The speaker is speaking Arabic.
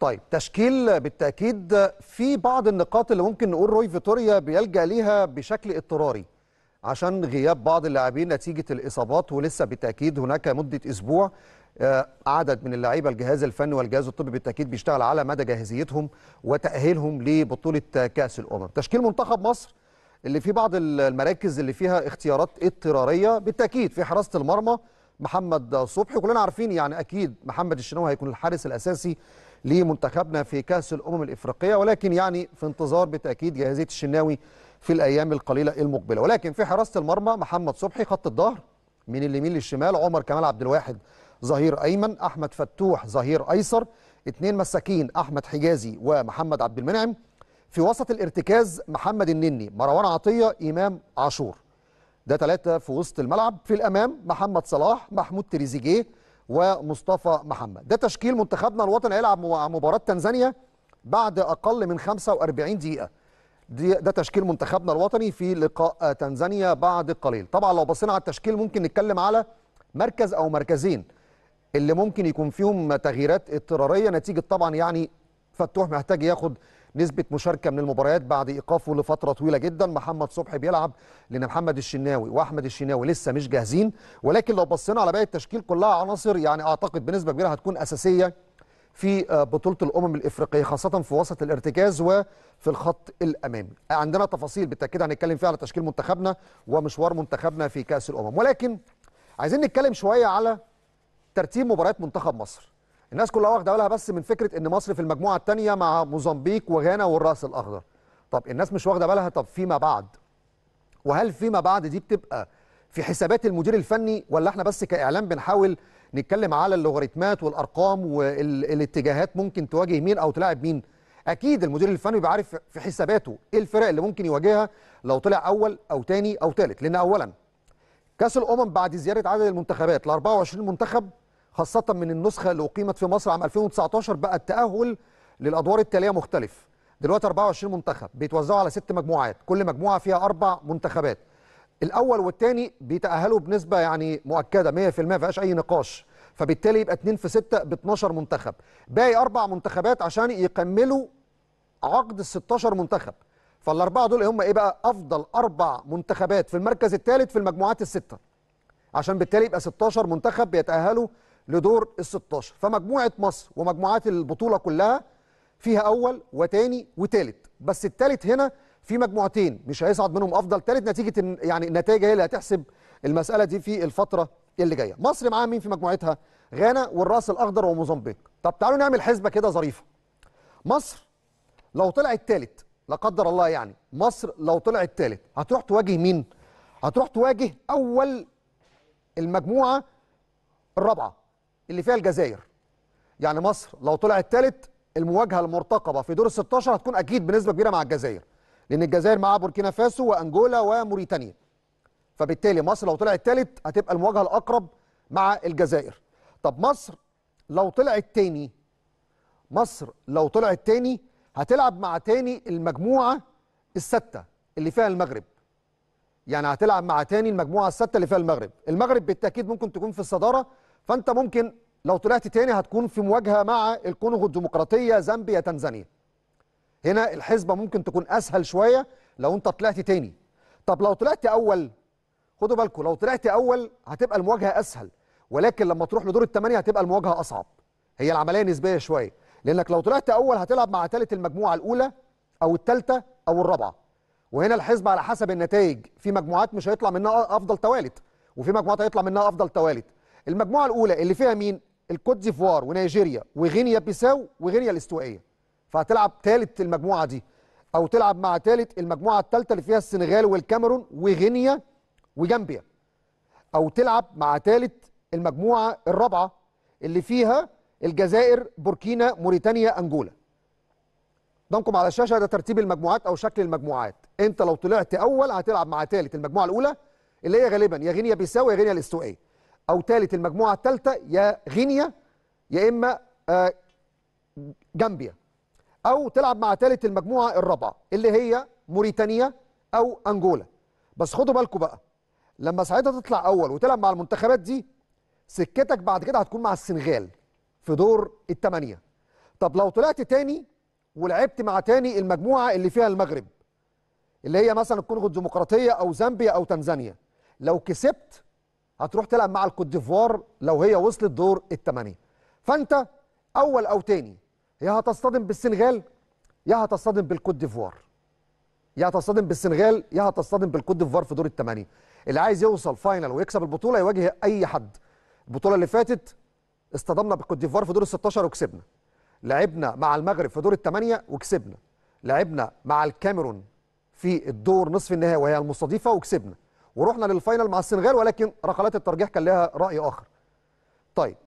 طيب تشكيل بالتاكيد في بعض النقاط اللي ممكن نقول روي فيتوريا بيلجا ليها بشكل اضطراري عشان غياب بعض اللاعبين نتيجه الاصابات ولسه بالتاكيد هناك مده اسبوع آه، عدد من اللعيبه الجهاز الفني والجهاز الطبي بالتاكيد بيشتغل على مدى جاهزيتهم وتاهيلهم لبطوله كاس الامم تشكيل منتخب مصر اللي في بعض المراكز اللي فيها اختيارات اضطراريه بالتاكيد في حراسه المرمى محمد صبحي كلنا عارفين يعني اكيد محمد الشناوي هيكون الحارس الاساسي لمنتخبنا في كأس الأمم الإفريقية ولكن يعني في انتظار بتاكيد جاهزية الشناوي في الأيام القليلة المقبلة ولكن في حراسة المرمى محمد صبحي خط الظهر من اليمين للشمال عمر كمال عبد الواحد ظهير أيمن أحمد فتوح ظهير أيسر اثنين مساكين أحمد حجازي ومحمد عبد المنعم في وسط الارتكاز محمد النني مروان عطية إمام عاشور ده ثلاثة في وسط الملعب في الأمام محمد صلاح محمود تريزيجيه ومصطفى محمد ده تشكيل منتخبنا الوطني هيلعب مباراة تنزانيا بعد أقل من 45 دقيقة ده تشكيل منتخبنا الوطني في لقاء تنزانيا بعد قليل طبعا لو بصينا على التشكيل ممكن نتكلم على مركز أو مركزين اللي ممكن يكون فيهم تغييرات اضطرارية نتيجة طبعا يعني فتوح محتاج ياخد نسبه مشاركه من المباريات بعد ايقافه لفتره طويله جدا محمد صبحي بيلعب لان محمد الشناوي واحمد الشناوي لسه مش جاهزين ولكن لو بصينا على باقي التشكيل كلها عناصر يعني اعتقد بنسبه كبيره هتكون اساسيه في آه، بطوله الامم الافريقيه خاصه في وسط الارتكاز وفي الخط الامامي عندنا تفاصيل بالتاكيد هنتكلم فيها على تشكيل منتخبنا ومشوار منتخبنا في كاس الامم ولكن عايزين نتكلم شويه على ترتيب مباريات منتخب مصر الناس كلها واخده بالها بس من فكره ان مصر في المجموعه الثانيه مع موزمبيق وغانا والراس الاخضر طب الناس مش واخده بالها طب فيما بعد وهل فيما بعد دي بتبقى في حسابات المدير الفني ولا احنا بس كاعلام بنحاول نتكلم على اللوغاريتمات والارقام والاتجاهات ممكن تواجه مين او تلاعب مين اكيد المدير الفني بيبقى عارف في حساباته ايه الفرق اللي ممكن يواجهها لو طلع اول او ثاني او ثالث لان اولا كاس الامم بعد زياده عدد المنتخبات ل 24 منتخب خاصة من النسخة اللي أقيمت في مصر عام 2019 بقى التأهل للأدوار التالية مختلف دلوقتي 24 منتخب بيتوزعوا على ست مجموعات كل مجموعة فيها أربع منتخبات الأول والثاني بيتأهلوا بنسبة يعني مؤكدة 100% ما فيهاش أي نقاش فبالتالي يبقى 2 في 6 ب 12 منتخب باقي أربع منتخبات عشان يكملوا عقد ال 16 منتخب فالأربعة دول هم إيه بقى أفضل أربع منتخبات في المركز الثالث في المجموعات الستة عشان بالتالي يبقى 16 منتخب بيتأهلوا لدور ال 16 فمجموعه مصر ومجموعات البطوله كلها فيها اول وتاني وتالت بس التالت هنا في مجموعتين مش هيصعد منهم افضل تالت نتيجه يعني النتائج هي اللي هتحسب المساله دي في الفتره اللي جايه مصر معاها مين في مجموعتها غانا والراس الاخضر وموزمبيق طب تعالوا نعمل حسبه كده ظريفه مصر لو طلعت تالت لا قدر الله يعني مصر لو طلعت تالت هتروح تواجه مين هتروح تواجه اول المجموعه الرابعه اللي فيها الجزائر يعني مصر لو طلعت ثالث المواجهه المرتقبه في دور ال 16 هتكون اكيد بنسبه كبيره مع الجزائر لان الجزائر معاها بوركينا فاسو وانجولا وموريتانيا فبالتالي مصر لو طلعت ثالث هتبقى المواجهه الاقرب مع الجزائر طب مصر لو طلعت ثاني مصر لو طلعت ثاني هتلعب مع تاني المجموعه السته اللي فيها المغرب يعني هتلعب مع تاني المجموعه السته اللي فيها المغرب المغرب بالتاكيد ممكن تكون في الصداره فانت ممكن لو طلعت تاني هتكون في مواجهه مع الكونغو الديمقراطيه زامبيا تنزانيا هنا الحسبه ممكن تكون اسهل شويه لو انت طلعت تاني طب لو طلعت اول خدوا بالكم لو طلعت اول هتبقى المواجهه اسهل ولكن لما تروح لدور الثمانيه هتبقى المواجهه اصعب هي العمليه نسبيه شويه لانك لو طلعت اول هتلعب مع ثالث المجموعه الاولى او الثالثه او الرابعه وهنا الحزب على حسب النتائج في مجموعات مش هيطلع منها افضل توالت وفي مجموعات هيطلع منها افضل توالت المجموعه الاولى اللي فيها مين الكوت ديفوار ونيجيريا وغينيا بيساو وغينيا الاستوائيه فهتلعب ثالث المجموعه دي او تلعب مع ثالث المجموعه الثالثه اللي فيها السنغال والكاميرون وغينيا وجامبيا او تلعب مع ثالث المجموعه الرابعه اللي فيها الجزائر بوركينا موريتانيا انجولا ضمكم على الشاشه ده ترتيب المجموعات او شكل المجموعات انت لو طلعت اول هتلعب مع ثالث المجموعه الاولى اللي هي غالبا يا غينيا بيساو يا غينيا الاستوائيه او ثالث المجموعه الثالثه يا غينيا يا اما آه، جامبيا او تلعب مع ثالث المجموعه الرابعه اللي هي موريتانيا او انجولا بس خدوا بالكم بقى لما ساعتها تطلع اول وتلعب مع المنتخبات دي سكتك بعد كده هتكون مع السنغال في دور الثمانيه طب لو طلعت تاني ولعبت مع تاني المجموعه اللي فيها المغرب اللي هي مثلا الكونغو الديمقراطيه او زامبيا او تنزانيا لو كسبت هتروح تلعب مع الكوت ديفوار لو هي وصلت دور الثمانيه فانت اول او تاني يا هتصطدم بالسنغال يا هتصطدم بالكوت ديفوار يا هتصطدم بالسنغال يا هتصطدم بالكوت ديفوار في دور الثمانيه اللي عايز يوصل فاينل ويكسب البطوله يواجه اي حد البطوله اللي فاتت اصطدمنا بالكوت ديفوار في دور ال 16 وكسبنا لعبنا مع المغرب في دور الثمانيه وكسبنا لعبنا مع الكاميرون في الدور نصف النهائي وهي المستضيفه وكسبنا ورحنا للفاينل مع السنغال ولكن ركلات الترجيح كان لها راي اخر طيب